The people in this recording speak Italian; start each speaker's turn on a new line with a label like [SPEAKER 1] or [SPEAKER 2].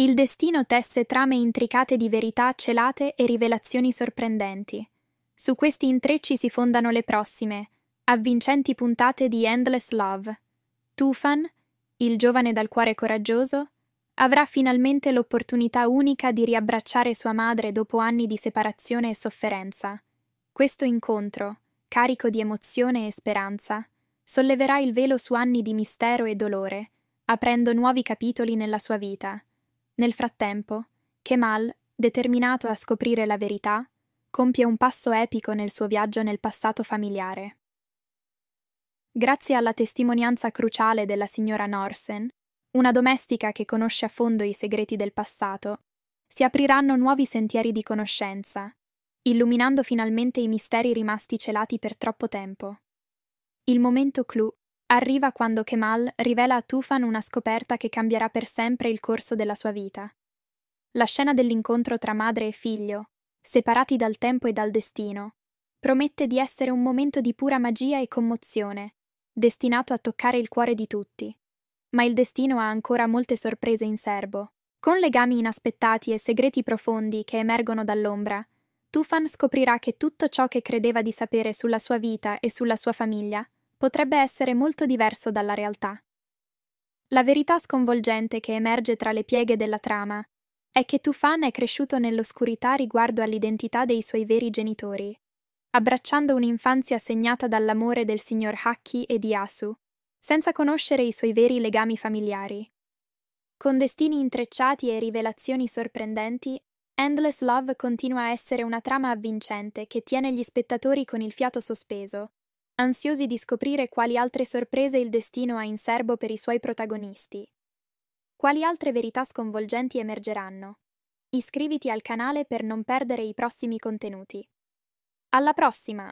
[SPEAKER 1] Il destino tesse trame intricate di verità celate e rivelazioni sorprendenti. Su questi intrecci si fondano le prossime, avvincenti puntate di Endless Love. Tufan, il giovane dal cuore coraggioso, avrà finalmente l'opportunità unica di riabbracciare sua madre dopo anni di separazione e sofferenza. Questo incontro, carico di emozione e speranza, solleverà il velo su anni di mistero e dolore, aprendo nuovi capitoli nella sua vita. Nel frattempo, Kemal, determinato a scoprire la verità, compie un passo epico nel suo viaggio nel passato familiare. Grazie alla testimonianza cruciale della signora Norsen, una domestica che conosce a fondo i segreti del passato, si apriranno nuovi sentieri di conoscenza, illuminando finalmente i misteri rimasti celati per troppo tempo. Il momento clou Arriva quando Kemal rivela a Tufan una scoperta che cambierà per sempre il corso della sua vita. La scena dell'incontro tra madre e figlio, separati dal tempo e dal destino, promette di essere un momento di pura magia e commozione, destinato a toccare il cuore di tutti. Ma il destino ha ancora molte sorprese in serbo. Con legami inaspettati e segreti profondi che emergono dall'ombra, Tufan scoprirà che tutto ciò che credeva di sapere sulla sua vita e sulla sua famiglia potrebbe essere molto diverso dalla realtà. La verità sconvolgente che emerge tra le pieghe della trama è che Tufan è cresciuto nell'oscurità riguardo all'identità dei suoi veri genitori, abbracciando un'infanzia segnata dall'amore del signor Haki e di Asu, senza conoscere i suoi veri legami familiari. Con destini intrecciati e rivelazioni sorprendenti, Endless Love continua a essere una trama avvincente che tiene gli spettatori con il fiato sospeso, ansiosi di scoprire quali altre sorprese il destino ha in serbo per i suoi protagonisti. Quali altre verità sconvolgenti emergeranno? Iscriviti al canale per non perdere i prossimi contenuti. Alla prossima!